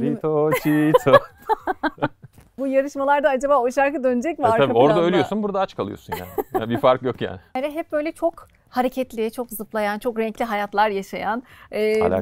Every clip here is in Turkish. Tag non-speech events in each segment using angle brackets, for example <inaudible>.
Çito çito. <laughs> Bu yarışmalarda acaba o şarkı dönecek mi e, arka tabii, planda? Orada ölüyorsun burada aç kalıyorsun yani. yani bir fark yok yani. Yani hep böyle çok hareketli, çok zıplayan, çok renkli hayatlar yaşayan e,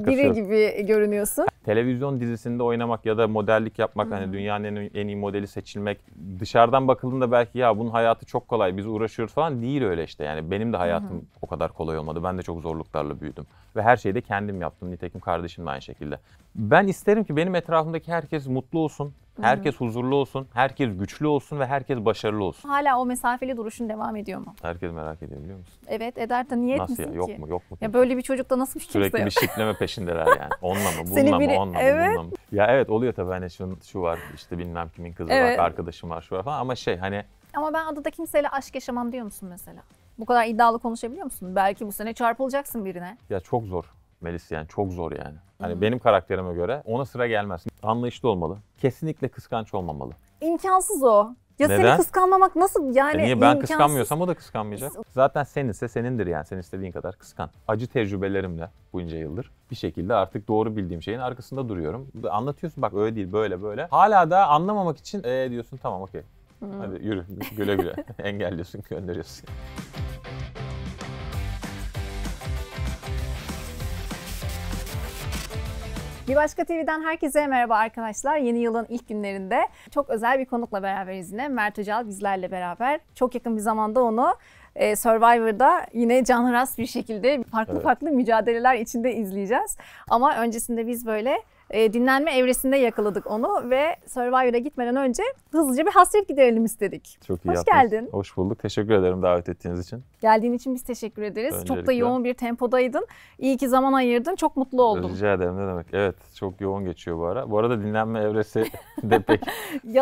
biri yok. gibi görünüyorsun. Televizyon dizisinde oynamak ya da modellik yapmak hmm. hani dünyanın en, en iyi modeli seçilmek dışarıdan bakıldığında belki ya bunun hayatı çok kolay biz uğraşıyoruz falan değil öyle işte. Yani benim de hayatım hmm. o kadar kolay olmadı. Ben de çok zorluklarla büyüdüm. Ve her şeyi de kendim yaptım. Nitekim kardeşim de aynı şekilde. Ben isterim ki benim etrafımdaki herkes mutlu olsun. Herkes huzurlu olsun, herkes güçlü olsun ve herkes başarılı olsun. Hala o mesafeli duruşun devam ediyor mu? Herkes merak ediyor biliyor musun? Evet eder de niye Nasıl ya? etmesin Yok mu? Yok mu? Ya böyle bir çocukta nasıl bir kimse Sürekli bir yok? peşindeler yani. Onunla mı, <laughs> bununla Seni biri- mı, onunla Evet. mı, bununla mı? Ya evet oluyor tabii hani şunun, şu var, işte bilmem kimin kızı Evet. var, arkadaşım var, şu var falan. Ama şey hani Ama ben adada kimseyle aşk yaşamam diyor musun mesela? Bu kadar iddialı konuşabiliyor musun? Belki bu sene çarpılacaksın birine. Ya çok zor Melis yani çok zor yani. Hani hmm. benim karakterime göre ona sıra gelmez. Anlayışlı olmalı. Kesinlikle kıskanç olmamalı. İmkansız o. Ya Neden? seni kıskanmamak nasıl yani e niye ben imkansız. kıskanmıyorsam o da kıskanmayacak. Zaten seninse senindir yani sen istediğin kadar kıskan. Acı tecrübelerimle bunca yıldır bir şekilde artık doğru bildiğim şeyin arkasında duruyorum. Anlatıyorsun bak öyle değil böyle böyle. Hala da anlamamak için ee, diyorsun tamam okey. Hmm. Hadi yürü güle güle <laughs> engelliyorsun gönderiyorsun. Bir Başka TV'den herkese merhaba arkadaşlar. Yeni yılın ilk günlerinde çok özel bir konukla beraberiz yine. Mert Öcal bizlerle beraber. Çok yakın bir zamanda onu e, Survivor'da yine canhıras bir şekilde farklı evet. farklı mücadeleler içinde izleyeceğiz. Ama öncesinde biz böyle e, dinlenme evresinde yakaladık onu ve Survivor'a gitmeden önce hızlıca bir hasret giderelim istedik. Çok iyi Hoş yaptınız. geldin. Hoş bulduk. Teşekkür ederim davet ettiğiniz için. Geldiğin için biz teşekkür ederiz. Öncelikle. Çok da yoğun bir tempodaydın. İyi ki zaman ayırdın. Çok mutlu oldum. Rica ederim ne demek. Evet çok yoğun geçiyor bu ara. Bu arada dinlenme evresi de <laughs> pek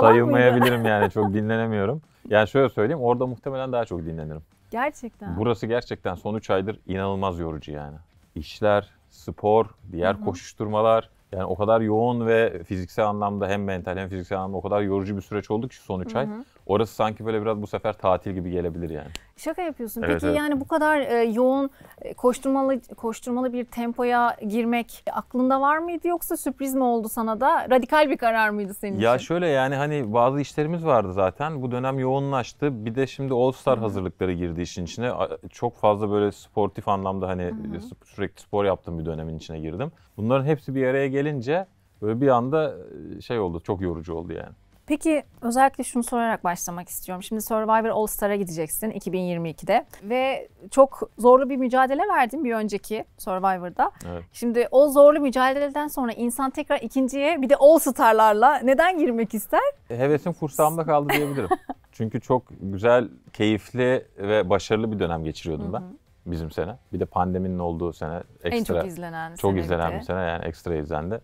sayılmayabilirim yani. Çok dinlenemiyorum. Yani şöyle söyleyeyim orada muhtemelen daha çok dinlenirim. Gerçekten. Burası gerçekten son 3 aydır inanılmaz yorucu yani. İşler, spor, diğer Hı-hı. koşuşturmalar, yani o kadar yoğun ve fiziksel anlamda hem mental hem fiziksel anlamda o kadar yorucu bir süreç oldu ki son 3 ay. Orası sanki böyle biraz bu sefer tatil gibi gelebilir yani. Şaka yapıyorsun. Evet, Peki evet. yani bu kadar e, yoğun e, koşturmalı koşturmalı bir tempoya girmek aklında var mıydı yoksa sürpriz mi oldu sana da? Radikal bir karar mıydı senin ya için? Ya şöyle yani hani bazı işlerimiz vardı zaten. Bu dönem yoğunlaştı. Bir de şimdi All Star Hı-hı. hazırlıkları girdi işin içine. Çok fazla böyle sportif anlamda hani Hı-hı. sürekli spor yaptığım bir dönemin içine girdim. Bunların hepsi bir araya gelince böyle bir anda e, şey oldu. Çok yorucu oldu yani. Peki özellikle şunu sorarak başlamak istiyorum. Şimdi Survivor All Star'a gideceksin 2022'de ve çok zorlu bir mücadele verdin bir önceki Survivor'da. Evet. Şimdi o zorlu mücadeleden sonra insan tekrar ikinciye bir de All Star'larla neden girmek ister? E, hevesim kursağımda kaldı diyebilirim. <laughs> Çünkü çok güzel, keyifli ve başarılı bir dönem geçiriyordum ben. Bizim sene. Bir de pandeminin olduğu sene ekstra. En çok izlenen Çok izlenen bir sene yani ekstra izlendi.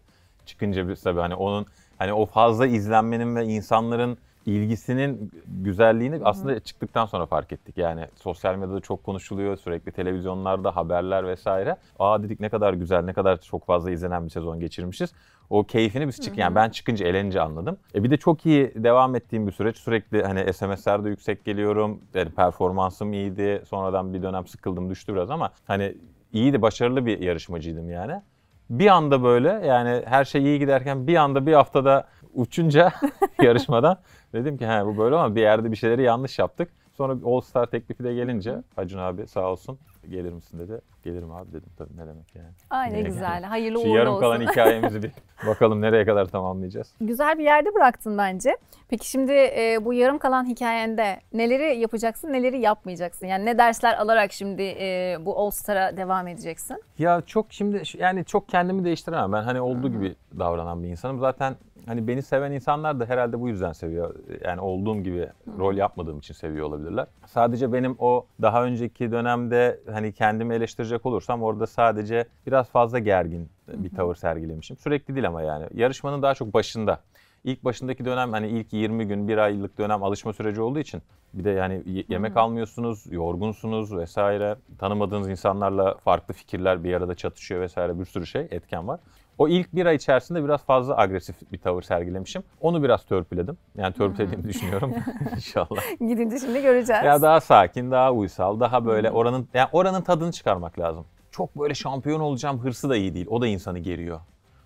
Çıkınca biz tabii hani onun Hani o fazla izlenmenin ve insanların ilgisinin güzelliğini aslında çıktıktan sonra fark ettik. Yani sosyal medyada çok konuşuluyor, sürekli televizyonlarda haberler vesaire. Aa dedik ne kadar güzel, ne kadar çok fazla izlenen bir sezon geçirmişiz. O keyfini biz çık yani ben çıkınca elenince anladım. E bir de çok iyi devam ettiğim bir süreç. Sürekli hani SMS'lerde yüksek geliyorum. Yani performansım iyiydi. Sonradan bir dönem sıkıldım, düştü biraz ama hani iyi de başarılı bir yarışmacıydım yani bir anda böyle yani her şey iyi giderken bir anda bir haftada uçunca <laughs> yarışmadan dedim ki he bu böyle ama bir yerde bir şeyleri yanlış yaptık. Sonra All Star teklifi de gelince Acun abi sağ olsun gelir misin dedi. Gelirim abi dedim tabii ne demek yani. Ay ne güzel. Yani. Hayırlı uğurlu olsun. Yarım kalan <laughs> hikayemizi bir bakalım nereye kadar tamamlayacağız. Güzel bir yerde bıraktın bence. Peki şimdi e, bu yarım kalan hikayende neleri yapacaksın, neleri yapmayacaksın? Yani ne dersler alarak şimdi e, bu All Star'a devam edeceksin? Ya çok şimdi yani çok kendimi değiştiremem. Ben hani olduğu gibi davranan bir insanım. Zaten hani beni seven insanlar da herhalde bu yüzden seviyor. Yani olduğum gibi rol yapmadığım için seviyor olabilirler. Sadece benim o daha önceki dönemde hani kendimi eleştirecek olursam orada sadece biraz fazla gergin bir tavır sergilemişim. Sürekli değil ama yani. Yarışmanın daha çok başında. İlk başındaki dönem hani ilk 20 gün, bir aylık dönem alışma süreci olduğu için bir de yani yemek almıyorsunuz, yorgunsunuz vesaire. Tanımadığınız insanlarla farklı fikirler bir arada çatışıyor vesaire bir sürü şey etken var. O ilk bir ay içerisinde biraz fazla agresif bir tavır sergilemişim. Onu biraz törpüledim. Yani törpülediğimi düşünüyorum <laughs> <laughs> inşallah. Gidince şimdi göreceğiz. Ya daha sakin, daha uysal, daha böyle hmm. oranın yani oranın tadını çıkarmak lazım. Çok böyle şampiyon olacağım hırsı da iyi değil. O da insanı geriyor.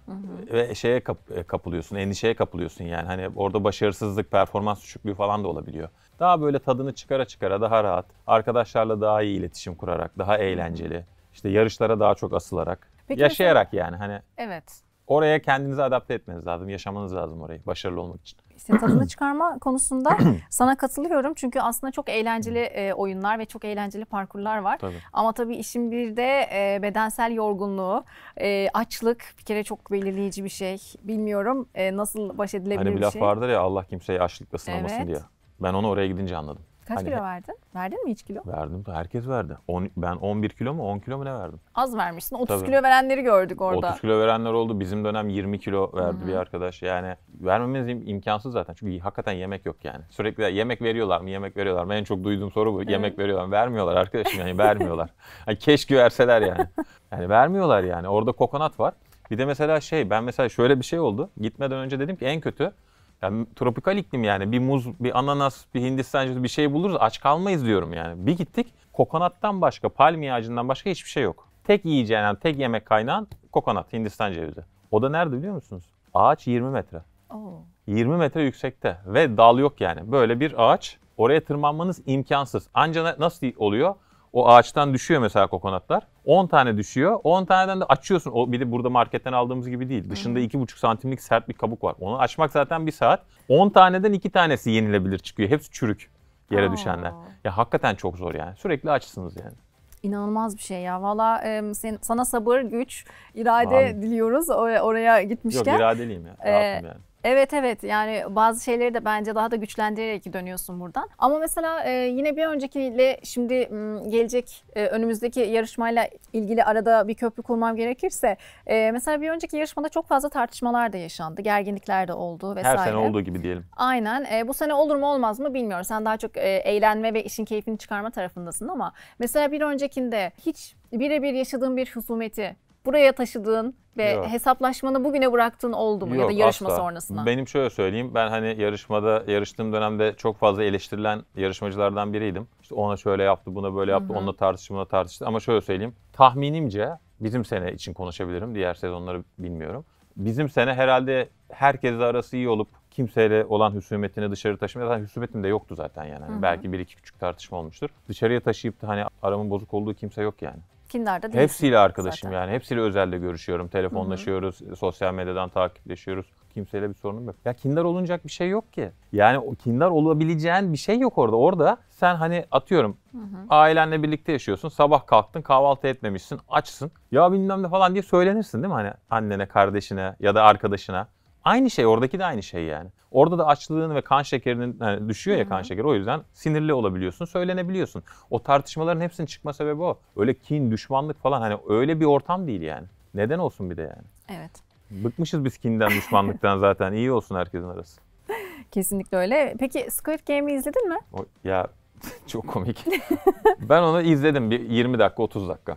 Hı hı. Ve şeye kap- e, kapılıyorsun, endişeye kapılıyorsun yani. Hani orada başarısızlık, performans düşüklüğü falan da olabiliyor. Daha böyle tadını çıkara çıkara daha rahat, arkadaşlarla daha iyi iletişim kurarak, daha eğlenceli, hmm. işte yarışlara daha çok asılarak Peki Yaşayarak mesela, yani hani. Evet. Oraya kendinizi adapte etmeniz lazım, yaşamanız lazım orayı başarılı olmak için. İşte tadını <clears throat> çıkarma konusunda <clears throat> sana katılıyorum. Çünkü aslında çok eğlenceli hmm. e, oyunlar ve çok eğlenceli parkurlar var. Tabii. Ama tabii işin bir de e, bedensel yorgunluğu, e, açlık bir kere çok belirleyici bir şey. Bilmiyorum nasıl baş edilebilir hani bir şey. Hani bir laf şey. vardır ya Allah kimseyi açlıkla sınamasın evet. diye. Ben onu oraya gidince anladım. Kaç hani, kilo verdin? Verdin mi hiç kilo? Verdim. Herkes verdi. On, ben 11 kilo mu 10 kilo mu ne verdim? Az vermişsin. 30 Tabii. kilo verenleri gördük orada. 30 kilo verenler oldu. Bizim dönem 20 kilo verdi hmm. bir arkadaş. Yani vermemiz imkansız zaten. Çünkü hakikaten yemek yok yani. Sürekli yemek veriyorlar mı? Yemek veriyorlar mı? En çok duyduğum soru bu. Evet. Yemek veriyorlar mı? Vermiyorlar arkadaşım yani vermiyorlar. <laughs> yani keşke verseler yani. Yani vermiyorlar yani. Orada kokonat var. Bir de mesela şey ben mesela şöyle bir şey oldu. Gitmeden önce dedim ki en kötü yani tropikal iklim yani bir muz, bir ananas, bir hindistan bir şey buluruz aç kalmayız diyorum yani. Bir gittik kokonattan başka, palmiye ağacından başka hiçbir şey yok. Tek yiyeceğin yani tek yemek kaynağın kokonat, hindistan cevizi. O da nerede biliyor musunuz? Ağaç 20 metre. Oo. 20 metre yüksekte ve dal yok yani. Böyle bir ağaç. Oraya tırmanmanız imkansız. Anca nasıl oluyor? O ağaçtan düşüyor mesela kokonatlar. 10 tane düşüyor. 10 taneden de açıyorsun. O bir de burada marketten aldığımız gibi değil. Dışında 2,5 santimlik sert bir kabuk var. Onu açmak zaten bir saat. 10 taneden 2 tanesi yenilebilir çıkıyor. Hepsi çürük yere Aa. düşenler. Ya hakikaten çok zor yani. Sürekli açsınız yani. İnanılmaz bir şey ya. Valla e, sen, sana sabır, güç, irade Abi. diliyoruz oraya gitmişken. Yok iradeliyim ya. Rahatım ee, yani. Evet evet yani bazı şeyleri de bence daha da güçlendirerek dönüyorsun buradan. Ama mesela e, yine bir öncekiyle şimdi m, gelecek e, önümüzdeki yarışmayla ilgili arada bir köprü kurmam gerekirse e, mesela bir önceki yarışmada çok fazla tartışmalar da yaşandı. Gerginlikler de oldu vesaire. Her sene olduğu gibi diyelim. Aynen. E, bu sene olur mu olmaz mı bilmiyorum. Sen daha çok e, eğlenme ve işin keyfini çıkarma tarafındasın ama mesela bir öncekinde hiç birebir yaşadığın bir husumeti buraya taşıdığın ve Yok. hesaplaşmanı bugüne bıraktığın oldu mu Yok, ya da yarışma asla. sonrasına? Benim şöyle söyleyeyim. Ben hani yarışmada yarıştığım dönemde çok fazla eleştirilen yarışmacılardan biriydim. İşte ona şöyle yaptı, buna böyle yaptı, Hı-hı. onunla tartıştı, buna tartıştı. Ama şöyle söyleyeyim. Tahminimce bizim sene için konuşabilirim. Diğer sezonları bilmiyorum. Bizim sene herhalde herkesle arası iyi olup kimseyle olan husumetini dışarı taşımaya zaten hüsumetim de yoktu zaten yani. Hı-hı. Hani belki bir iki küçük tartışma olmuştur. Dışarıya taşıyıp da hani aramın bozuk olduğu kimse yok yani. Kindar'da değilsin. Hepsiyle arkadaşım zaten. yani. Hepsiyle özelde görüşüyorum. Telefonlaşıyoruz, Hı-hı. sosyal medyadan takipleşiyoruz. Kimseyle bir sorunum yok. Ya kindar olunacak bir şey yok ki. Yani o kindar olabileceğin bir şey yok orada. Orada sen hani atıyorum hı hı. ailenle birlikte yaşıyorsun. Sabah kalktın kahvaltı etmemişsin açsın. Ya bilmem ne falan diye söylenirsin değil mi? Hani annene, kardeşine ya da arkadaşına. Aynı şey oradaki de aynı şey yani. Orada da açlığın ve kan şekerinin yani düşüyor ya kan şekeri o yüzden sinirli olabiliyorsun, söylenebiliyorsun. O tartışmaların hepsinin çıkma sebebi o. Öyle kin, düşmanlık falan hani öyle bir ortam değil yani. Neden olsun bir de yani. Evet. Bıkmışız biz kinden, düşmanlıktan zaten. İyi olsun herkesin arası. <laughs> Kesinlikle öyle. Peki Squid Game'i izledin mi? O, ya <laughs> çok komik. ben onu izledim bir 20 dakika, 30 dakika.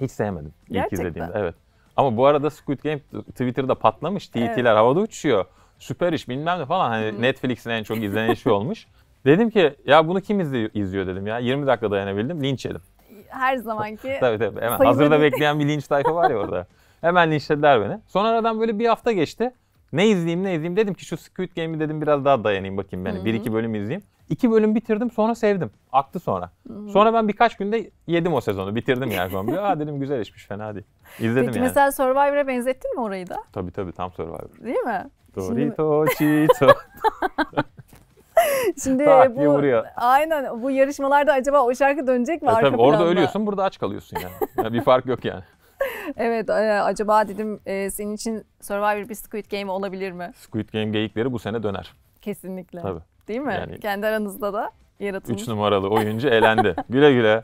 Hiç sevmedim ilk Gerçekten. izlediğimde. Evet. Ama bu arada Squid Game Twitter'da patlamış. TT'ler evet. havada uçuyor, Süper iş bilmem ne falan. Hani Netflix'in en çok izlenen işi olmuş. <laughs> Dedim ki ya bunu kim izliyor, izliyor dedim ya. 20 dakika dayanabildim. Linç yedim. Her zamanki. <laughs> tabii tabii. Hemen hazırda bekleyen bir linç tayfa var ya orada. <laughs> Hemen linçlediler beni. Sonra aradan böyle bir hafta geçti. Ne izleyeyim ne izleyeyim dedim ki şu Squid Game'i dedim biraz daha dayanayım bakayım beni. Hı-hı. Bir iki bölüm izleyeyim. İki bölüm bitirdim sonra sevdim. Aktı sonra. Hmm. Sonra ben birkaç günde yedim o sezonu. Bitirdim yani kombiyi. <laughs> Aa dedim güzel işmiş fena değil. İzledim Peki, yani. mesela Survivor'a benzettin mi orayı da? Tabii tabii tam Survivor. Değil mi? Dorito, Şimdi... Cheeto. <laughs> Şimdi tak, bu vuruyor. aynen bu yarışmalarda acaba o şarkı dönecek mi e, arka tabii, planda? Orada ölüyorsun burada aç kalıyorsun yani. yani bir fark yok yani. <laughs> evet e, acaba dedim e, senin için Survivor bir Squid Game olabilir mi? Squid Game geyikleri bu sene döner. Kesinlikle. Tabii. Değil mi? Yani Kendi aranızda da yaratılmış. Üç numaralı oyuncu elendi. <laughs> güle güle.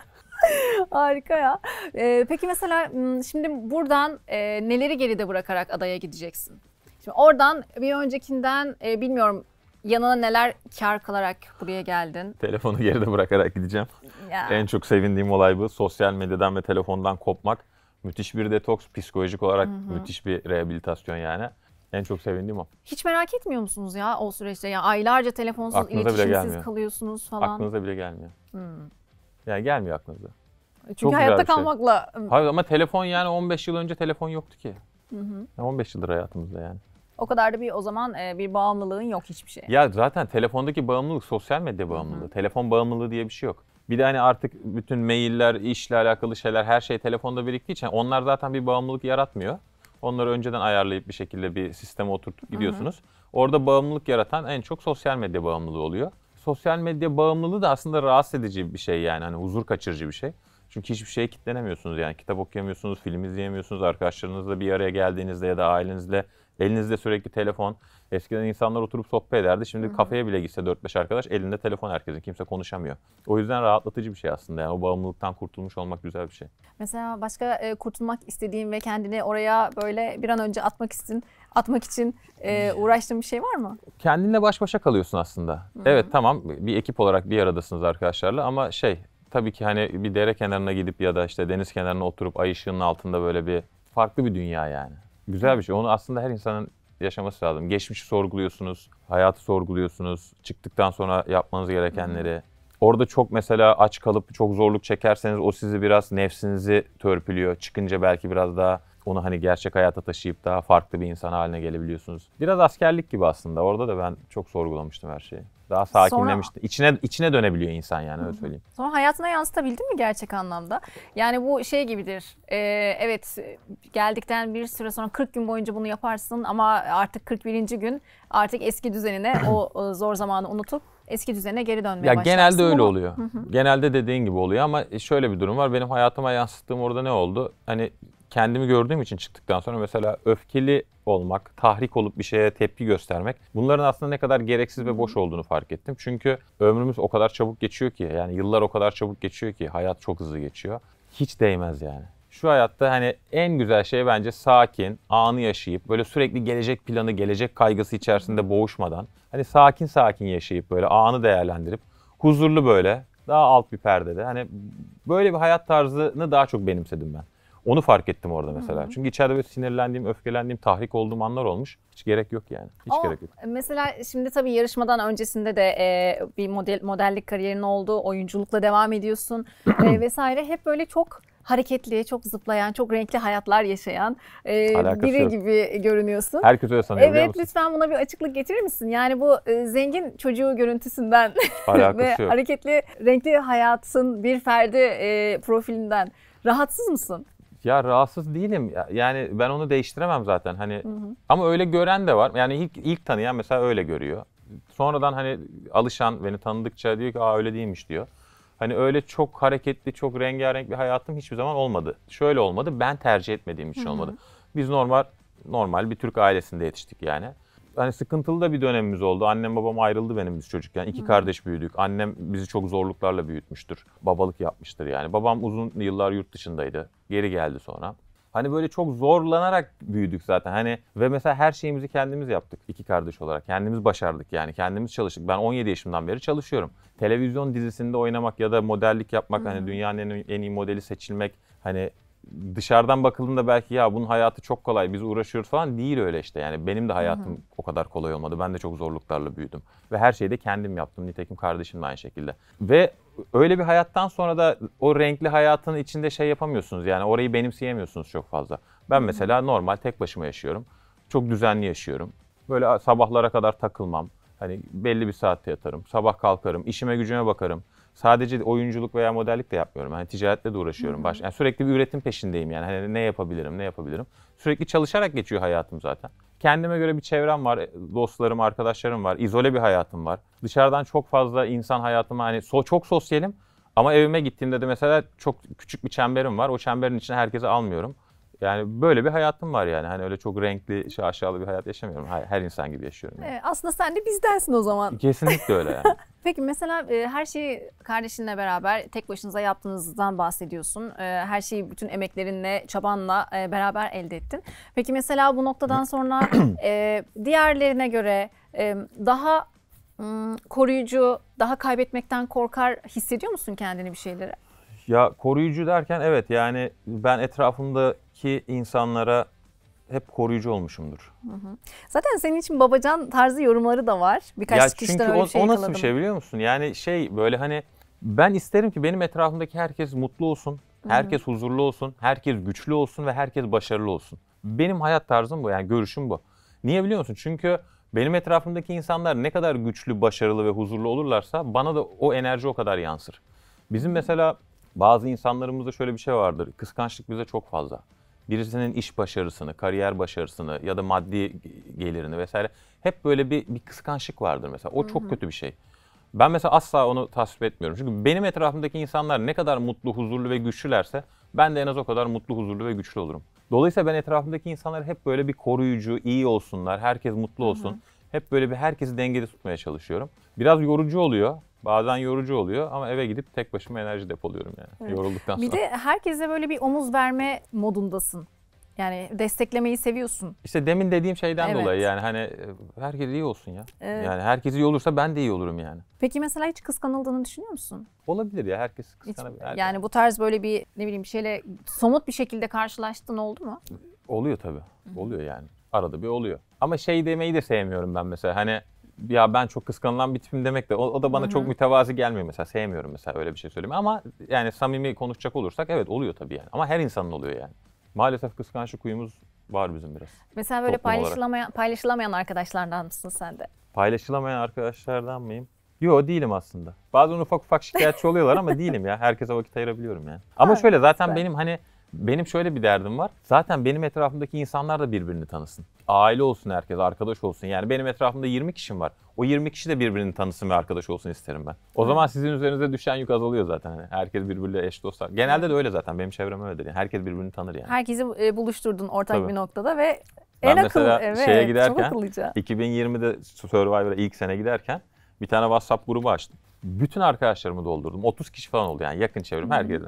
Harika ya. Ee, peki mesela şimdi buradan e, neleri geride bırakarak adaya gideceksin? Şimdi oradan bir öncekinden e, bilmiyorum yanına neler kar kalarak buraya geldin? Telefonu geride bırakarak gideceğim. Ya. En çok sevindiğim olay bu. Sosyal medyadan ve telefondan kopmak. Müthiş bir detoks, psikolojik olarak Hı-hı. müthiş bir rehabilitasyon yani. En çok sevindiğim o. Hiç merak etmiyor musunuz ya o süreçte? Yani aylarca telefonsuz, aklınıza iletişimsiz kalıyorsunuz falan. Aklınıza bile gelmiyor. Hmm. Yani gelmiyor aklınıza. Çünkü Çok hayatta şey. kalmakla... Şey. Hayır ama telefon yani 15 yıl önce telefon yoktu ki. Hı hı. 15 yıldır hayatımızda yani. O kadar da bir o zaman e, bir bağımlılığın yok hiçbir şey. Ya zaten telefondaki bağımlılık sosyal medya bağımlılığı. Hı hı. Telefon bağımlılığı diye bir şey yok. Bir de hani artık bütün mailler, işle alakalı şeyler her şey telefonda biriktiği için onlar zaten bir bağımlılık yaratmıyor. Onları önceden ayarlayıp bir şekilde bir sisteme oturtup gidiyorsunuz. Hı hı. Orada bağımlılık yaratan en çok sosyal medya bağımlılığı oluyor. Sosyal medya bağımlılığı da aslında rahatsız edici bir şey yani hani huzur kaçırıcı bir şey. Çünkü hiçbir şeye kitlenemiyorsunuz yani kitap okuyamıyorsunuz, film izleyemiyorsunuz, arkadaşlarınızla bir araya geldiğinizde ya da ailenizle Elinizde sürekli telefon. Eskiden insanlar oturup sohbet ederdi. Şimdi Hı-hı. kafeye bile gitse 4-5 arkadaş elinde telefon herkesin. Kimse konuşamıyor. O yüzden rahatlatıcı bir şey aslında. Yani o bağımlılıktan kurtulmuş olmak güzel bir şey. Mesela başka e, kurtulmak istediğin ve kendini oraya böyle bir an önce atmak istediğin atmak için e, hmm. uğraştığın bir şey var mı? Kendinle baş başa kalıyorsun aslında. Hı-hı. Evet tamam bir ekip olarak bir aradasınız arkadaşlarla ama şey tabii ki hani bir dere kenarına gidip ya da işte deniz kenarına oturup ay ışığının altında böyle bir farklı bir dünya yani. Güzel bir şey. Onu aslında her insanın yaşaması lazım. Geçmişi sorguluyorsunuz, hayatı sorguluyorsunuz, çıktıktan sonra yapmanız gerekenleri. Orada çok mesela aç kalıp çok zorluk çekerseniz o sizi biraz nefsinizi törpülüyor. Çıkınca belki biraz daha onu hani gerçek hayata taşıyıp daha farklı bir insan haline gelebiliyorsunuz. Biraz askerlik gibi aslında. Orada da ben çok sorgulamıştım her şeyi. Daha sakinlemişti. Sonra... İçine içine dönebiliyor insan yani öyle söyleyeyim. Sonra hayatına yansıtabildin mi gerçek anlamda? Yani bu şey gibidir. E, evet geldikten bir süre sonra 40 gün boyunca bunu yaparsın ama artık 41. gün artık eski düzenine o zor zamanı unutup eski düzene geri dönmeye ya Genelde öyle ama... oluyor. Genelde dediğin gibi oluyor ama e, şöyle bir durum var. Benim hayatıma yansıttığım orada ne oldu? Hani kendimi gördüğüm için çıktıktan sonra mesela öfkeli olmak, tahrik olup bir şeye tepki göstermek bunların aslında ne kadar gereksiz ve boş olduğunu fark ettim. Çünkü ömrümüz o kadar çabuk geçiyor ki yani yıllar o kadar çabuk geçiyor ki hayat çok hızlı geçiyor. Hiç değmez yani. Şu hayatta hani en güzel şey bence sakin, anı yaşayıp böyle sürekli gelecek planı, gelecek kaygısı içerisinde boğuşmadan hani sakin sakin yaşayıp böyle anı değerlendirip huzurlu böyle daha alt bir perdede hani böyle bir hayat tarzını daha çok benimsedim ben. Onu fark ettim orada mesela. Hı hı. Çünkü içeride böyle sinirlendiğim, öfkelendiğim, tahrik olduğum anlar olmuş. Hiç gerek yok yani. Hiç Ama gerek yok. Mesela şimdi tabii yarışmadan öncesinde de e, bir model modellik kariyerin oldu. Oyunculukla devam ediyorsun e, <clears throat> vesaire. Hep böyle çok hareketli, çok zıplayan, çok renkli hayatlar yaşayan e, biri yok. gibi görünüyorsun. Herkes öyle sanıyor Evet musun? lütfen buna bir açıklık getirir misin? Yani bu e, zengin çocuğu görüntüsünden <laughs> ve yok. hareketli, renkli hayatın bir ferdi e, profilinden rahatsız mısın? Ya rahatsız değilim. Yani ben onu değiştiremem zaten. Hani hı hı. ama öyle gören de var. Yani ilk ilk tanıyan mesela öyle görüyor. Sonradan hani alışan beni tanıdıkça diyor ki aa öyle değilmiş diyor. Hani öyle çok hareketli, çok rengarenk bir hayatım hiçbir zaman olmadı. Şöyle olmadı. Ben tercih etmediğim için olmadı. Biz normal normal bir Türk ailesinde yetiştik yani hani sıkıntılı da bir dönemimiz oldu. Annem babam ayrıldı benim biz çocukken. İki Hı. kardeş büyüdük. Annem bizi çok zorluklarla büyütmüştür. Babalık yapmıştır yani. Babam uzun yıllar yurt dışındaydı. Geri geldi sonra. Hani böyle çok zorlanarak büyüdük zaten. Hani ve mesela her şeyimizi kendimiz yaptık iki kardeş olarak. Kendimiz başardık yani. Kendimiz çalıştık. Ben 17 yaşımdan beri çalışıyorum. Televizyon dizisinde oynamak ya da modellik yapmak hani hı hani dünyanın en iyi modeli seçilmek hani dışarıdan bakıldığında belki ya bunun hayatı çok kolay biz uğraşıyoruz falan değil öyle işte. Yani benim de hayatım Hı-hı. o kadar kolay olmadı. Ben de çok zorluklarla büyüdüm. Ve her şeyi de kendim yaptım. Nitekim kardeşim de aynı şekilde. Ve öyle bir hayattan sonra da o renkli hayatın içinde şey yapamıyorsunuz. Yani orayı benimseyemiyorsunuz çok fazla. Ben Hı-hı. mesela normal tek başıma yaşıyorum. Çok düzenli yaşıyorum. Böyle sabahlara kadar takılmam. Hani belli bir saatte yatarım. Sabah kalkarım. işime gücüme bakarım sadece oyunculuk veya modellik de yapmıyorum. Hani ticaretle de uğraşıyorum. Baş, yani sürekli bir üretim peşindeyim yani. Hani ne yapabilirim, ne yapabilirim. Sürekli çalışarak geçiyor hayatım zaten. Kendime göre bir çevrem var, e, dostlarım, arkadaşlarım var, İzole bir hayatım var. Dışarıdan çok fazla insan hayatıma hani so, çok sosyalim ama evime gittiğimde de mesela çok küçük bir çemberim var. O çemberin içine herkesi almıyorum. Yani böyle bir hayatım var yani. Hani öyle çok renkli, şaşalı bir hayat yaşamıyorum. Her, her insan gibi yaşıyorum. Yani. Ee, aslında sen de bizdensin o zaman. <laughs> Kesinlikle öyle yani. <laughs> Peki mesela e, her şeyi kardeşinle beraber tek başınıza yaptığınızdan bahsediyorsun. E, her şeyi bütün emeklerinle, çabanla e, beraber elde ettin. Peki mesela bu noktadan sonra <clears throat> e, diğerlerine göre e, daha m, koruyucu, daha kaybetmekten korkar hissediyor musun kendini bir şeylere? Ya koruyucu derken evet yani ben etrafımda ki insanlara hep koruyucu olmuşumdur. Hı hı. Zaten senin için babacan tarzı yorumları da var. Birkaç ya kişiden çünkü öyle o, şey o nasıl bir şey biliyor musun? Yani şey böyle hani ben isterim ki benim etrafımdaki herkes mutlu olsun, herkes hı hı. huzurlu olsun, herkes güçlü olsun ve herkes başarılı olsun. Benim hayat tarzım bu yani görüşüm bu. Niye biliyor musun? Çünkü benim etrafımdaki insanlar ne kadar güçlü, başarılı ve huzurlu olurlarsa bana da o enerji o kadar yansır. Bizim mesela bazı insanlarımızda şöyle bir şey vardır. Kıskançlık bize çok fazla birisinin iş başarısını, kariyer başarısını ya da maddi gelirini vesaire hep böyle bir, bir kıskançlık vardır mesela. O Hı-hı. çok kötü bir şey. Ben mesela asla onu tasvip etmiyorum. Çünkü benim etrafımdaki insanlar ne kadar mutlu, huzurlu ve güçlülerse ben de en az o kadar mutlu, huzurlu ve güçlü olurum. Dolayısıyla ben etrafımdaki insanları hep böyle bir koruyucu, iyi olsunlar, herkes mutlu olsun. Hı-hı. Hep böyle bir herkesi dengede tutmaya çalışıyorum. Biraz yorucu oluyor Bazen yorucu oluyor ama eve gidip tek başıma enerji depoluyorum yani. Evet. Yorulduktan sonra. Bir de herkese böyle bir omuz verme modundasın. Yani desteklemeyi seviyorsun. İşte demin dediğim şeyden evet. dolayı yani hani e, herkes iyi olsun ya. Evet. Yani herkes iyi olursa ben de iyi olurum yani. Peki mesela hiç kıskanıldığını düşünüyor musun? Olabilir ya herkes kıskanabilir. Hiç, yani bu tarz böyle bir ne bileyim bir şeyle somut bir şekilde karşılaştın oldu mu? Oluyor tabii. Oluyor yani. Arada bir oluyor. Ama şey demeyi de sevmiyorum ben mesela. Hani ya ben çok kıskanılan bir tipim demek de o, o da bana Hı-hı. çok mütevazi gelmiyor mesela. Sevmiyorum mesela öyle bir şey söylemeyi ama yani samimi konuşacak olursak evet oluyor tabii yani. Ama her insanın oluyor yani. Maalesef kıskançlık huyumuz var bizim biraz. Mesela böyle paylaşılamayan, olarak. paylaşılamayan arkadaşlardan mısın sen de? Paylaşılamayan arkadaşlardan mıyım? Yo değilim aslında. Bazen ufak ufak şikayetçi oluyorlar ama değilim ya. Herkese vakit ayırabiliyorum yani. Ama evet, şöyle zaten süper. benim hani benim şöyle bir derdim var. Zaten benim etrafımdaki insanlar da birbirini tanısın. Aile olsun herkes, arkadaş olsun. Yani benim etrafımda 20 kişim var. O 20 kişi de birbirini tanısın ve arkadaş olsun isterim ben. O zaman sizin üzerinize düşen yük azalıyor zaten. Yani herkes birbiriyle eş dostlar. Genelde de öyle zaten. Benim çevrem öyledir. Yani herkes birbirini tanır yani. Herkesi e, buluşturdun ortak Tabii. bir noktada ve ben en akıllı. mesela evet, şeye giderken 2020'de Survivor'a ilk sene giderken bir tane WhatsApp grubu açtım. Bütün arkadaşlarımı doldurdum. 30 kişi falan oldu yani yakın çevrim herkese.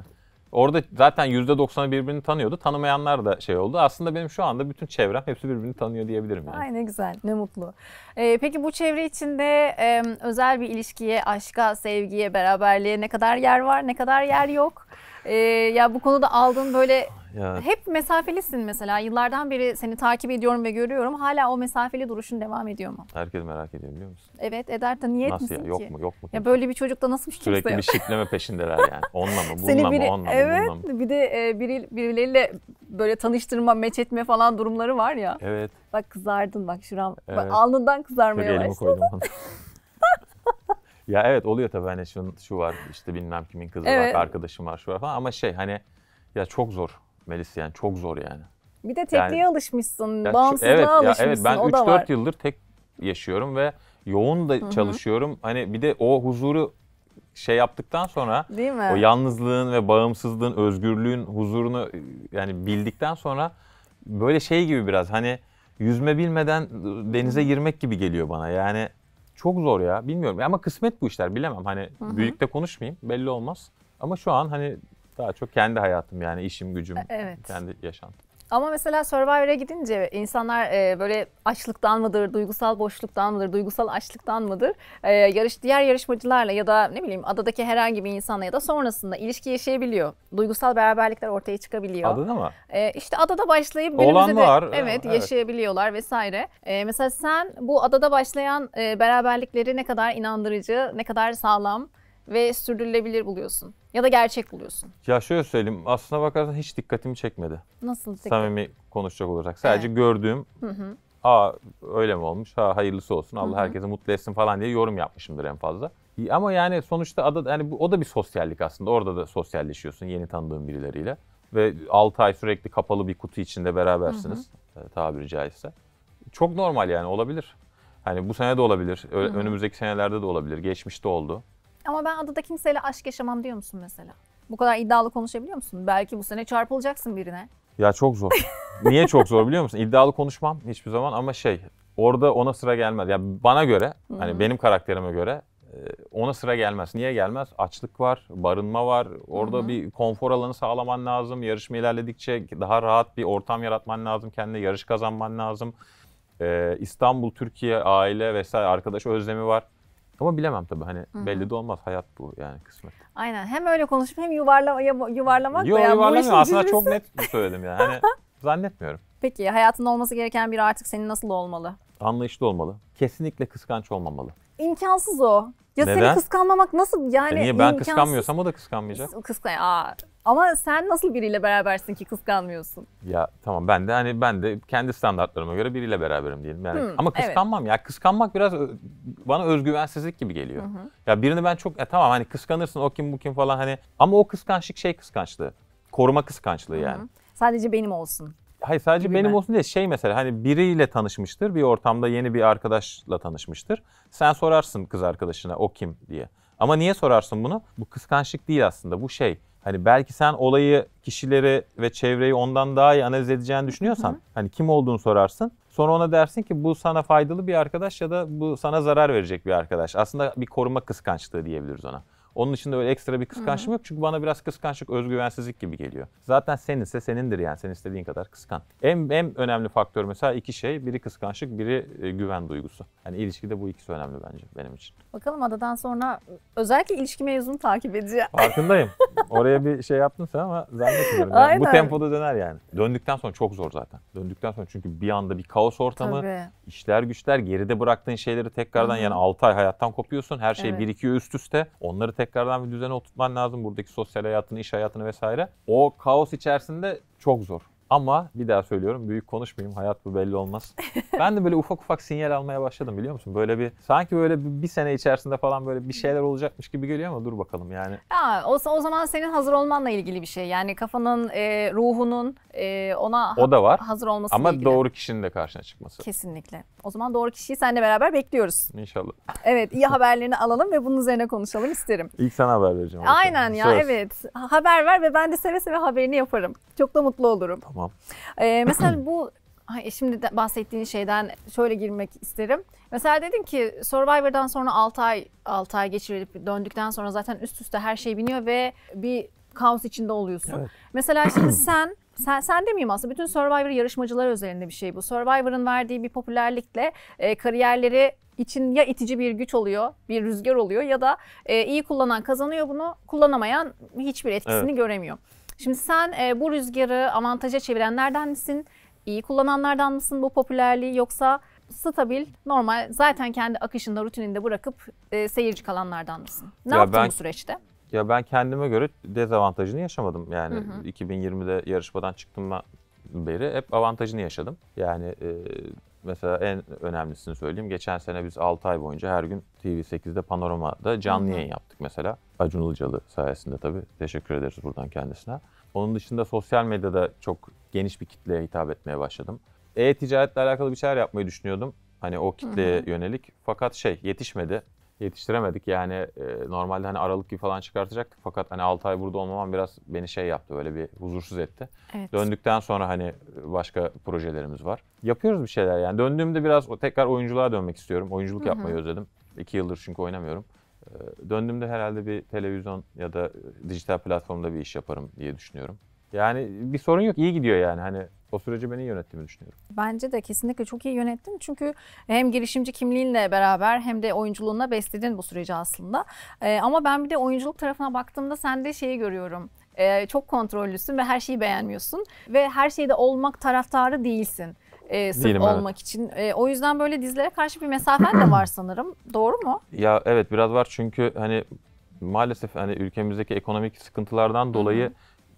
Orada zaten %90'ı birbirini tanıyordu. Tanımayanlar da şey oldu. Aslında benim şu anda bütün çevrem hepsi birbirini tanıyor diyebilirim. Yani. Ay ne güzel, ne mutlu. Ee, peki bu çevre içinde e, özel bir ilişkiye, aşka, sevgiye, beraberliğe ne kadar yer var, ne kadar yer yok? Ee, ya bu konuda aldığın böyle ya. hep mesafelisin mesela. Yıllardan beri seni takip ediyorum ve görüyorum. Hala o mesafeli duruşun devam ediyor mu? Herkes merak ediyor biliyor musun? Evet eder de niyet Nasıl ya? Ki? Yok mu yok mu? Ya böyle bir çocukta nasıl bir Sürekli yok? bir şikleme peşindeler yani. Onunla mı <laughs> bununla seni biri, mı evet, bununla mı? Bir de e, biri, birileriyle böyle tanıştırma, meç etme falan durumları var ya. Evet. Bak kızardın bak şuram. Evet. Bak, alnından kızarmaya Şöyle başladı. elimi koydum <laughs> Ya evet oluyor tabii hani şu, şu var işte bilmem kimin kızı Evet. var arkadaşım var şu var falan ama şey hani ya çok zor Melis yani çok zor yani. Bir de tekliğe alışmışsın, Ya bağımsızlığa evet, alışmışsın. evet ben o da 3-4 yıldır tek yaşıyorum ve yoğun da çalışıyorum. Hani bir de o huzuru şey yaptıktan sonra Değil mi? o yalnızlığın ve bağımsızlığın, özgürlüğün huzurunu yani bildikten sonra böyle şey gibi biraz hani yüzme bilmeden denize girmek gibi geliyor bana. Yani çok zor ya. Bilmiyorum ama kısmet bu işler bilemem. Hani Hı-hı. büyükte konuşmayayım belli olmaz. Ama şu an hani daha çok kendi hayatım yani işim gücüm, e, Evet. kendi yaşantım. Ama mesela Survivor'a gidince insanlar e, böyle açlıktan mıdır, duygusal boşluktan mıdır, duygusal açlıktan mıdır? E, yarış diğer yarışmacılarla ya da ne bileyim adadaki herhangi bir insanla ya da sonrasında ilişki yaşayabiliyor. Duygusal beraberlikler ortaya çıkabiliyor. Adada mı? E, işte adada başlayıp günümüzde de evet, evet yaşayabiliyorlar vesaire. E, mesela sen bu adada başlayan e, beraberlikleri ne kadar inandırıcı, ne kadar sağlam ve sürdürülebilir buluyorsun. Ya da gerçek buluyorsun. Ya şöyle söyleyeyim. Aslına bakarsan hiç dikkatimi çekmedi. Nasıl dikkat? Samimi konuşacak olursak. Sadece evet. gördüğüm hı hı. Aa öyle mi olmuş? Ha hayırlısı olsun. Allah Hı-hı. herkese mutlu etsin falan diye yorum yapmışımdır en fazla. Ama yani sonuçta ada yani bu, o da bir sosyallik aslında. Orada da sosyalleşiyorsun yeni tanıdığın birileriyle ve 6 ay sürekli kapalı bir kutu içinde berabersiniz hı hı. E, tabiri caizse. Çok normal yani olabilir. Hani bu sene de olabilir, hı hı. önümüzdeki senelerde de olabilir, geçmişte oldu. Ama ben adada kimseyle aşk yaşamam diyor musun mesela? Bu kadar iddialı konuşabiliyor musun? Belki bu sene çarpılacaksın birine. Ya çok zor. <laughs> Niye çok zor biliyor musun? İddialı konuşmam hiçbir zaman ama şey orada ona sıra gelmez. Ya yani bana göre hmm. hani benim karakterime göre e, ona sıra gelmez. Niye gelmez? Açlık var, barınma var. Orada hı bir konfor alanı sağlaman lazım. Yarışma ilerledikçe daha rahat bir ortam yaratman lazım. Kendine yarış kazanman lazım. Ee, İstanbul, Türkiye, aile vesaire arkadaş özlemi var. Ama bilemem tabii hani Hı-hı. belli de olmaz hayat bu yani kısmet. Aynen hem öyle konuşup hem yuvarla, yuvarlamak Yok, da yani bu işin aslında çok net söyledim yani hani <laughs> zannetmiyorum. Peki hayatında olması gereken biri artık senin nasıl olmalı? Anlayışlı olmalı. Kesinlikle kıskanç olmamalı. İmkansız o. Ya Neden? seni kıskanmamak nasıl yani? E niye ben imkansız. kıskanmıyorsam o da kıskanmayacak. Kıskan. Aa, ama sen nasıl biriyle berabersin ki kıskanmıyorsun? Ya tamam ben de hani ben de kendi standartlarıma göre biriyle beraberim diyelim. Yani Hı, hmm, ama kıskanmam evet. ya. Kıskanmak biraz bana özgüvensizlik gibi geliyor. Hı hı. Ya birini ben çok ya e, tamam hani kıskanırsın o kim bu kim falan hani ama o kıskançlık şey kıskançlığı. Koruma kıskançlığı yani. Hı hı. Sadece benim olsun. Hayır sadece benim mi? olsun diye şey mesela hani biriyle tanışmıştır bir ortamda yeni bir arkadaşla tanışmıştır. Sen sorarsın kız arkadaşına o kim diye. Ama niye sorarsın bunu? Bu kıskançlık değil aslında bu şey Hani belki sen olayı, kişileri ve çevreyi ondan daha iyi analiz edeceğini düşünüyorsan Hı. hani kim olduğunu sorarsın. Sonra ona dersin ki bu sana faydalı bir arkadaş ya da bu sana zarar verecek bir arkadaş. Aslında bir koruma kıskançlığı diyebiliriz ona. Onun dışında öyle ekstra bir kıskançlık yok. Çünkü bana biraz kıskançlık özgüvensizlik gibi geliyor. Zaten seninse senindir yani. Sen istediğin kadar kıskan. En, en önemli faktör mesela iki şey. Biri kıskançlık, biri e, güven duygusu. Yani ilişkide bu ikisi önemli bence benim için. Bakalım adadan sonra özellikle ilişki mevzunu takip edeceğim. Farkındayım. <laughs> Oraya bir şey yaptın sen ama zannetmiyorum. Yani Aynen. bu tempoda döner yani. Döndükten sonra çok zor zaten. Döndükten sonra çünkü bir anda bir kaos ortamı, Tabii. işler güçler, geride bıraktığın şeyleri tekrardan Hı-hı. yani 6 ay hayattan kopuyorsun. Her şey evet. birikiyor üst üste. Onları tekrardan bir düzene oturtman lazım. Buradaki sosyal hayatını, iş hayatını vesaire. O kaos içerisinde çok zor. Ama bir daha söylüyorum büyük konuşmayayım hayat bu belli olmaz. <laughs> ben de böyle ufak ufak sinyal almaya başladım biliyor musun? Böyle bir sanki böyle bir, bir sene içerisinde falan böyle bir şeyler olacakmış gibi geliyor ama dur bakalım yani. Ha, o, o zaman senin hazır olmanla ilgili bir şey. Yani kafanın, e, ruhunun e, ona o da var. hazır olması Ama ilgili. doğru kişinin de karşına çıkması. Kesinlikle. O zaman doğru kişiyi seninle beraber bekliyoruz. İnşallah. Evet iyi haberlerini alalım ve bunun üzerine konuşalım isterim. İlk sana haber vereceğim. Aynen bakalım. ya Söz. evet. Haber ver ve ben de seve seve haberini yaparım. Çok da mutlu olurum. Tamam. Tamam. Ee, <clears throat> mesela bu e, şimdi de bahsettiğin şeyden şöyle girmek isterim. Mesela dedin ki Survivor'dan sonra 6 ay 6 ay geçirilip döndükten sonra zaten üst üste her şey biniyor ve bir kaos içinde oluyorsun. Evet. Mesela <clears throat> şimdi sen sen, sen demeyeyim aslında bütün Survivor yarışmacılar özelinde bir şey bu. Survivor'ın verdiği bir popülerlikle e, kariyerleri için ya itici bir güç oluyor, bir rüzgar oluyor ya da e, iyi kullanan kazanıyor bunu, kullanamayan hiçbir etkisini evet. göremiyor. Şimdi sen e, bu rüzgarı avantaja çevirenlerden misin? İyi kullananlardan mısın bu popülerliği yoksa stabil, normal zaten kendi akışında, rutininde bırakıp e, seyirci kalanlardan mısın? Ne ya yaptın ben, bu süreçte? Ya ben kendime göre dezavantajını yaşamadım. Yani hı hı. 2020'de yarışmadan çıktım beri hep avantajını yaşadım. Yani e, mesela en önemlisini söyleyeyim. Geçen sene biz 6 ay boyunca her gün TV8'de Panorama'da canlı yayın yaptık mesela. Acun Ilıcalı sayesinde tabii. Teşekkür ederiz buradan kendisine. Onun dışında sosyal medyada çok geniş bir kitleye hitap etmeye başladım. E-ticaretle alakalı bir şeyler yapmayı düşünüyordum. Hani o kitleye yönelik. Fakat şey yetişmedi yetiştiremedik. Yani e, normalde hani Aralık gibi falan çıkartacaktık fakat hani 6 ay burada olmamam biraz beni şey yaptı böyle bir huzursuz etti. Evet. Döndükten sonra hani e, başka projelerimiz var. Yapıyoruz bir şeyler yani. Döndüğümde biraz tekrar oyunculuğa dönmek istiyorum. Oyunculuk Hı-hı. yapmayı özledim. 2 yıldır çünkü oynamıyorum. E, döndüğümde herhalde bir televizyon ya da e, dijital platformda bir iş yaparım diye düşünüyorum. Yani bir sorun yok iyi gidiyor yani hani o süreci ben iyi yönettiğimi düşünüyorum. Bence de kesinlikle çok iyi yönettin. Çünkü hem girişimci kimliğinle beraber hem de oyunculuğunla besledin bu süreci aslında. Ee, ama ben bir de oyunculuk tarafına baktığımda sende şeyi görüyorum. Ee, çok kontrollüsün ve her şeyi beğenmiyorsun. Ve her şeyde olmak taraftarı değilsin. E, sırf Değilim, olmak evet. için. E, o yüzden böyle dizlere karşı bir mesafen de var <clears throat> sanırım. Doğru mu? Ya evet biraz var çünkü hani maalesef hani ülkemizdeki ekonomik sıkıntılardan dolayı Hı-hı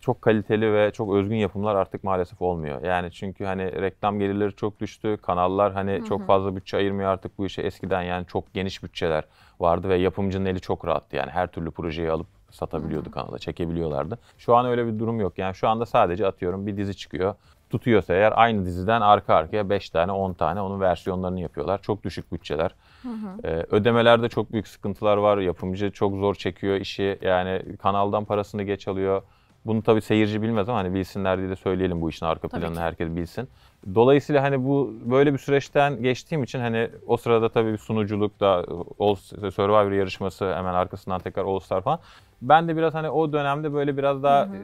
çok kaliteli ve çok özgün yapımlar artık maalesef olmuyor. Yani çünkü hani reklam gelirleri çok düştü. Kanallar hani hı hı. çok fazla bütçe ayırmıyor artık bu işe. Eskiden yani çok geniş bütçeler vardı ve yapımcının eli çok rahattı. Yani her türlü projeyi alıp satabiliyordu hı hı. kanala, çekebiliyorlardı. Şu an öyle bir durum yok. Yani şu anda sadece atıyorum bir dizi çıkıyor. Tutuyorsa eğer aynı diziden arka arkaya 5 tane 10 tane onun versiyonlarını yapıyorlar. Çok düşük bütçeler. Hı hı. Ee, ödemelerde çok büyük sıkıntılar var. Yapımcı çok zor çekiyor işi. Yani kanaldan parasını geç alıyor. Bunu tabii seyirci bilmez ama hani bilsinler diye de söyleyelim bu işin arka planını herkes bilsin. Dolayısıyla hani bu böyle bir süreçten geçtiğim için hani o sırada tabii bir sunuculuk da All Survivor yarışması hemen arkasından tekrar All Star falan. Ben de biraz hani o dönemde böyle biraz daha hı hı. E,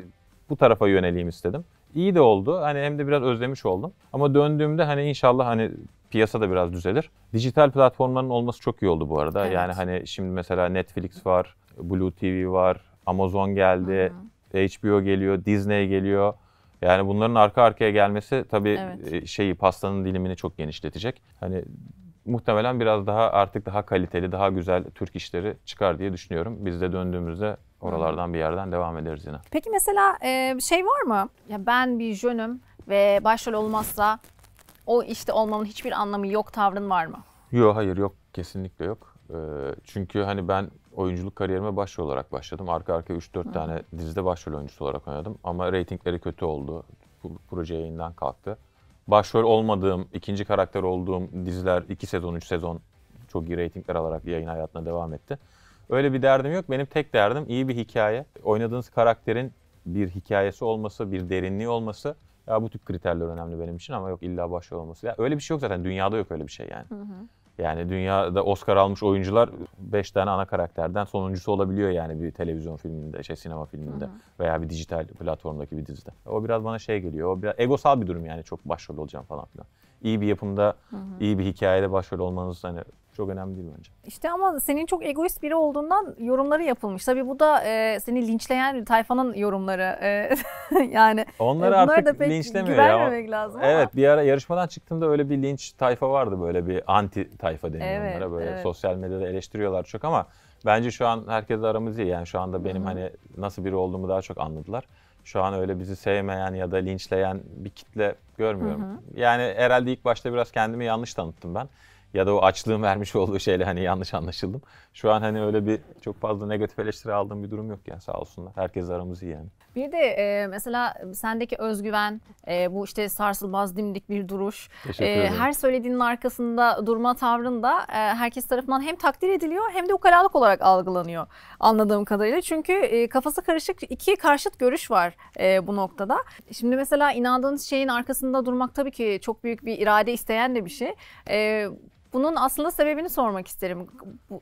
bu tarafa yöneleyim istedim. İyi de oldu. Hani hem de biraz özlemiş oldum. Ama döndüğümde hani inşallah hani piyasa da biraz düzelir. Dijital platformların olması çok iyi oldu bu arada. Evet. Yani hani şimdi mesela Netflix var, Blue TV var, Amazon geldi. Hı hı. HBO geliyor, Disney geliyor. Yani bunların arka arkaya gelmesi tabii evet. E, şeyi pastanın dilimini çok genişletecek. Hani muhtemelen biraz daha artık daha kaliteli, daha güzel Türk işleri çıkar diye düşünüyorum. Biz de döndüğümüzde oralardan bir yerden devam ederiz yine. Peki mesela e, şey var mı? Ya ben bir jönüm ve başrol olmazsa o işte olmamın hiçbir anlamı yok tavrın var mı? Yok hayır yok kesinlikle yok. E, çünkü hani ben oyunculuk kariyerime başrol olarak başladım. Arka arka 3-4 tane dizide başrol oyuncusu olarak oynadım. Ama reytingleri kötü oldu. Bu proje yayından kalktı. Başrol olmadığım, ikinci karakter olduğum diziler 2 sezon, 3 sezon çok iyi reytingler alarak yayın hayatına devam etti. Öyle bir derdim yok. Benim tek derdim iyi bir hikaye. Oynadığınız karakterin bir hikayesi olması, bir derinliği olması. Ya bu tip kriterler önemli benim için ama yok illa başrol olması. Ya öyle bir şey yok zaten. Dünyada yok öyle bir şey yani. Hı hı. Yani dünyada Oscar almış oyuncular 5 tane ana karakterden sonuncusu olabiliyor yani bir televizyon filminde, şey sinema filminde Hı-hı. veya bir dijital platformdaki bir dizide. O biraz bana şey geliyor. O biraz egosal bir durum yani çok başrol olacağım falan filan. İyi bir yapımda, Hı-hı. iyi bir hikayede başrol olmanız hani çok önemli değil bence. İşte ama senin çok egoist biri olduğundan yorumları yapılmış. Tabii bu da e, seni linçleyen tayfanın yorumları. E, <laughs> yani e, onları artık da pek linçlemiyor ya. lazım. Evet ama. bir ara yarışmadan çıktığımda öyle bir linç tayfa vardı böyle bir anti tayfa deniyor evet, onlara böyle evet. sosyal medyada eleştiriyorlar çok ama bence şu an herkes aramız iyi. Yani şu anda benim Hı-hı. hani nasıl biri olduğumu daha çok anladılar. Şu an öyle bizi sevmeyen ya da linçleyen bir kitle görmüyorum. Hı-hı. Yani herhalde ilk başta biraz kendimi yanlış tanıttım ben ya da o açlığın vermiş olduğu şeyle hani yanlış anlaşıldım. Şu an hani öyle bir çok fazla negatif eleştiri aldığım bir durum yok yani sağ olsunlar. Herkes aramız iyi yani. Bir de e, mesela sendeki özgüven, e, bu işte sarsılmaz dimdik bir duruş, e, her söylediğinin arkasında durma tavrın da e, herkes tarafından hem takdir ediliyor hem de ukalalık olarak algılanıyor anladığım kadarıyla. Çünkü e, kafası karışık iki karşıt görüş var e, bu noktada. Şimdi mesela inandığınız şeyin arkasında durmak tabii ki çok büyük bir irade isteyen de bir şey. E, bunun aslında sebebini sormak isterim.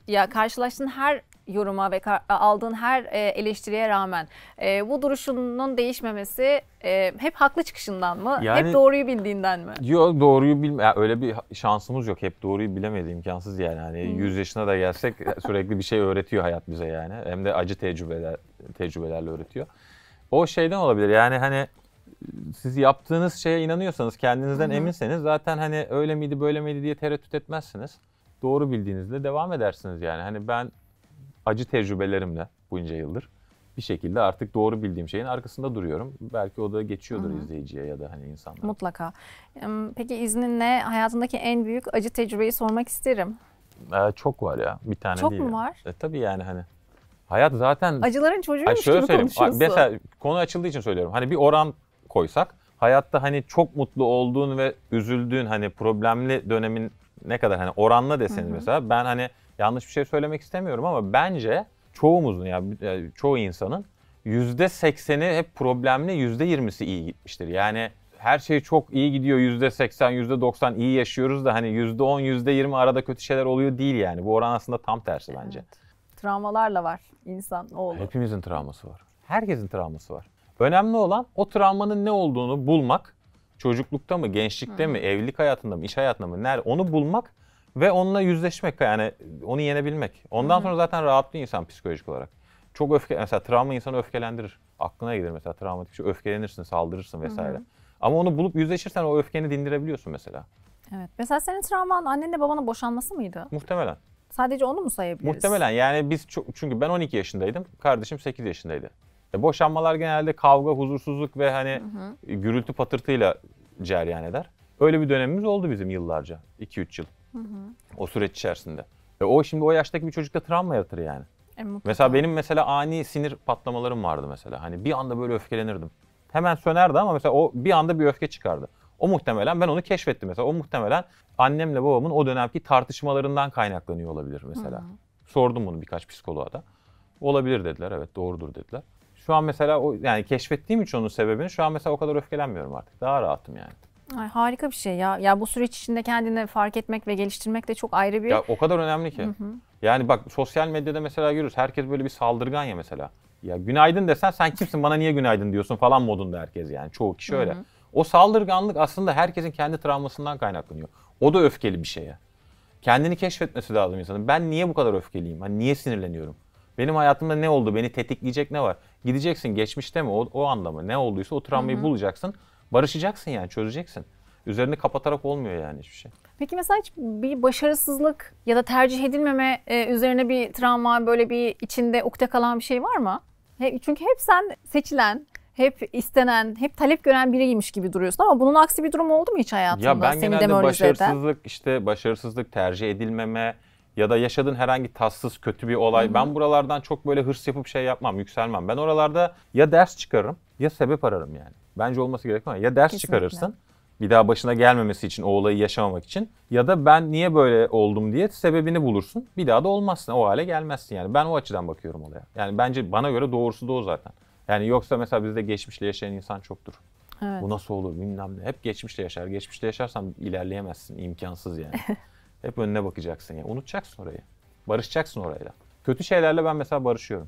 Ya karşılaştığın her yoruma ve aldığın her e, eleştiriye rağmen e, bu duruşunun değişmemesi e, hep haklı çıkışından mı? Yani, hep doğruyu bildiğinden mi? Yok doğruyu bilme yani öyle bir şansımız yok. Hep doğruyu bilemedi imkansız yani. Hani hmm. 100 yaşına da gelsek sürekli bir şey öğretiyor hayat bize yani. Hem de acı tecrübeler tecrübelerle öğretiyor. O şeyden olabilir. Yani hani siz yaptığınız şeye inanıyorsanız, kendinizden hı eminseniz zaten hani öyle miydi böyle miydi diye tereddüt etmezsiniz. Doğru bildiğinizde devam edersiniz yani. Hani ben acı tecrübelerimle bunca yıldır bir şekilde artık doğru bildiğim şeyin arkasında duruyorum. Belki o da geçiyordur hı izleyiciye ya da hani insanlara. Mutlaka. Peki izninle hayatındaki en büyük acı tecrübeyi sormak isterim. Ee, çok var ya. Bir tane çok değil. Çok mu var? E, tabii yani hani. Hayat zaten... Acıların çocuğuymuş Ay, şöyle gibi söyleyeyim. konuşuyorsun. Mesela konu açıldığı için söylüyorum. Hani bir oran koysak hayatta hani çok mutlu olduğun ve üzüldüğün hani problemli dönemin ne kadar hani oranla deseniz mesela ben hani yanlış bir şey söylemek istemiyorum ama bence çoğumuzun yani e, çoğu insanın %80'i hep problemli, yüzde yirmisi iyi gitmiştir. Yani her şey çok iyi gidiyor. yüzde seksen yüzde doksan iyi yaşıyoruz da hani yüzde on yüzde yirmi arada kötü şeyler oluyor değil yani. Bu oran aslında tam tersi bence. Evet. Travmalarla var insan oğlu. Hepimizin travması var. Herkesin travması var. Önemli olan o travmanın ne olduğunu bulmak. Çocuklukta mı, gençlikte Hı. mi, evlilik hayatında mı, iş hayatında mı, nerede onu bulmak ve onunla yüzleşmek yani onu yenebilmek. Ondan Hı-hı. sonra zaten rahatlıyor insan psikolojik olarak. Çok öfke mesela travma insanı öfkelendirir. Aklına gelir mesela travmatik şey öfkelenirsin, saldırırsın vesaire. Hı-hı. Ama onu bulup yüzleşirsen o öfkeni dindirebiliyorsun mesela. Evet. Mesela senin travman annenle babanın boşanması mıydı? Muhtemelen. Sadece onu mu sayabiliriz? Muhtemelen. Yani biz çok, çünkü ben 12 yaşındaydım. Kardeşim 8 yaşındaydı. E boşanmalar genelde kavga, huzursuzluk ve hani hı hı. gürültü patırtıyla cereyan eder. Öyle bir dönemimiz oldu bizim yıllarca. 2-3 yıl. Hı hı. O süreç içerisinde. E o şimdi o yaştaki bir çocukta travma yaratır yani. E, mesela benim mesela ani sinir patlamalarım vardı mesela. Hani bir anda böyle öfkelenirdim. Hemen sönerdi ama mesela o bir anda bir öfke çıkardı. O muhtemelen ben onu keşfettim mesela. O muhtemelen annemle babamın o dönemki tartışmalarından kaynaklanıyor olabilir mesela. Hı hı. Sordum bunu birkaç psikoloğa da. Olabilir dediler evet doğrudur dediler. Şu an mesela o yani keşfettiğim için onun sebebini şu an mesela o kadar öfkelenmiyorum artık. Daha rahatım yani. Ay, harika bir şey ya. Ya bu süreç içinde kendini fark etmek ve geliştirmek de çok ayrı bir... Ya o kadar önemli ki. Hı hı. Yani bak sosyal medyada mesela görürüz. Herkes böyle bir saldırgan ya mesela. Ya günaydın desen sen kimsin bana niye günaydın diyorsun falan modunda herkes yani. Çoğu kişi öyle. Hı hı. O saldırganlık aslında herkesin kendi travmasından kaynaklanıyor. O da öfkeli bir şeye. Kendini keşfetmesi lazım insanın. Ben niye bu kadar öfkeliyim? Hani niye sinirleniyorum? Benim hayatımda ne oldu? Beni tetikleyecek ne var? Gideceksin geçmişte mi? O, o anlamı Ne olduysa o travmayı Hı-hı. bulacaksın. Barışacaksın yani çözeceksin. Üzerini kapatarak olmuyor yani hiçbir şey. Peki mesela hiç bir başarısızlık ya da tercih edilmeme e, üzerine bir travma böyle bir içinde ukde kalan bir şey var mı? çünkü hep sen seçilen, hep istenen, hep talep gören biriymiş gibi duruyorsun ama bunun aksi bir durum oldu mu hiç hayatında? Ya ben Seni genelde başarısızlık eden? işte başarısızlık tercih edilmeme ya da yaşadığın herhangi tatsız kötü bir olay. Hı-hı. Ben buralardan çok böyle hırs yapıp şey yapmam, yükselmem. Ben oralarda ya ders çıkarırım ya sebep ararım yani. Bence olması gereken ya ders Kesinlikle. çıkarırsın bir daha başına gelmemesi için o olayı yaşamamak için ya da ben niye böyle oldum diye sebebini bulursun. Bir daha da olmazsın o hale gelmezsin yani. Ben o açıdan bakıyorum olaya. Yani bence bana göre doğrusu da o zaten. Yani yoksa mesela bizde geçmişle yaşayan insan çoktur. Evet. Bu nasıl olur bilmem ne. Hep geçmişle yaşar. Geçmişte yaşarsan ilerleyemezsin. imkansız yani. <laughs> Hep önüne bakacaksın ya. Yani. Unutacaksın orayı. Barışacaksın orayla. Kötü şeylerle ben mesela barışıyorum.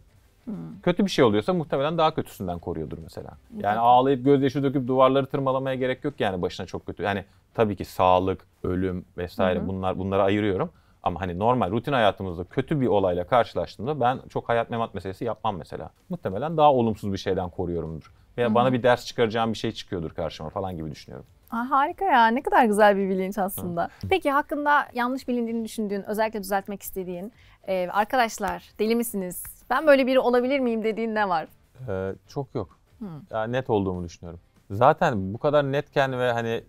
Kötü bir şey oluyorsa muhtemelen daha kötüsünden koruyordur mesela. Yani ağlayıp gözyaşı döküp duvarları tırmalamaya gerek yok yani başına çok kötü. Yani tabii ki sağlık, ölüm vesaire bunlar bunları ayırıyorum. Ama hani normal rutin hayatımızda kötü bir olayla karşılaştığımda ben çok hayat memat meselesi yapmam mesela. Muhtemelen daha olumsuz bir şeyden koruyorumdur. Veya bana bir ders çıkaracağım bir şey çıkıyordur karşıma falan gibi düşünüyorum. Aa, harika ya ne kadar güzel bir bilinç aslında. Peki hakkında yanlış bilindiğini düşündüğün, özellikle düzeltmek istediğin, e, arkadaşlar deli misiniz, ben böyle biri olabilir miyim dediğin ne var? Ee, çok yok. Hmm. Yani net olduğumu düşünüyorum. Zaten bu kadar netken ve hani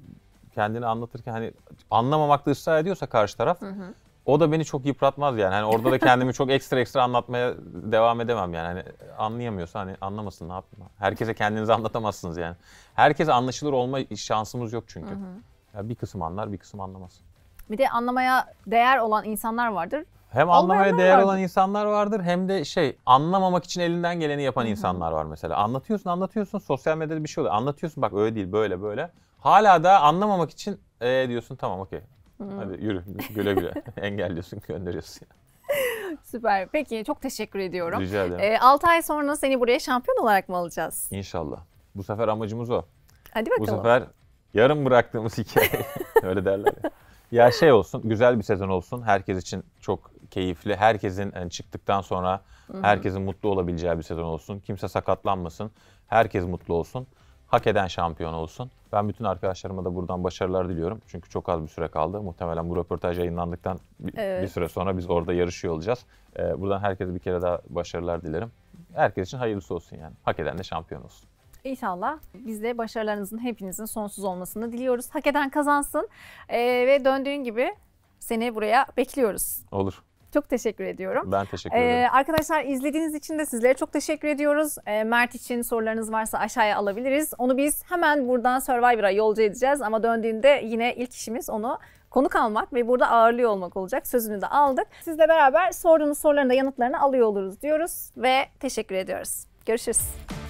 kendini anlatırken hani anlamamakta ısrar ediyorsa karşı taraf hı hı. o da beni çok yıpratmaz yani. Hani orada da kendimi çok ekstra ekstra anlatmaya devam edemem yani. Hani anlayamıyorsa hani anlamasın ne yapayım. Herkese kendinizi anlatamazsınız yani. Herkes anlaşılır olma şansımız yok çünkü. Hı hı. Yani bir kısım anlar, bir kısım anlamaz. Bir de anlamaya değer olan insanlar vardır. Hem anlamaya değer vardır. olan insanlar vardır hem de şey anlamamak için elinden geleni yapan insanlar var mesela. Anlatıyorsun anlatıyorsun sosyal medyada bir şey oluyor. Anlatıyorsun bak öyle değil böyle böyle. Hala da anlamamak için ee, diyorsun tamam okey. Hadi yürü güle güle <laughs> engelliyorsun gönderiyorsun. <laughs> Süper. Peki çok teşekkür ediyorum. Rica ederim. Ee, 6 ay sonra seni buraya şampiyon olarak mı alacağız? İnşallah. Bu sefer amacımız o. Hadi bakalım. Bu sefer yarım bıraktığımız hikaye. <laughs> Öyle derler ya. Ya şey olsun, güzel bir sezon olsun. Herkes için çok keyifli. Herkesin hani çıktıktan sonra herkesin mutlu olabileceği bir sezon olsun. Kimse sakatlanmasın. Herkes mutlu olsun. Hak eden şampiyon olsun. Ben bütün arkadaşlarıma da buradan başarılar diliyorum. Çünkü çok az bir süre kaldı. Muhtemelen bu röportaj yayınlandıktan bir, Evet. bir süre sonra biz orada yarışıyor olacağız. Ee, buradan herkese bir kere daha başarılar dilerim. Herkes için hayırlısı olsun yani. Hak eden de şampiyon olsun. İnşallah biz de başarılarınızın hepinizin sonsuz olmasını diliyoruz. Hak eden kazansın ee, ve döndüğün gibi seni buraya bekliyoruz. Olur. Çok teşekkür ediyorum. Ben teşekkür ederim. Ee, arkadaşlar izlediğiniz için de sizlere çok teşekkür ediyoruz. Ee, Mert için sorularınız varsa aşağıya alabiliriz. Onu biz hemen buradan Survivor'a yolcu edeceğiz ama döndüğünde yine ilk işimiz onu konuk almak ve burada ağırlıyor olmak olacak. Sözünü de aldık. Sizle beraber sorduğunuz soruların da yanıtlarını alıyor oluruz diyoruz ve teşekkür ediyoruz. Görüşürüz.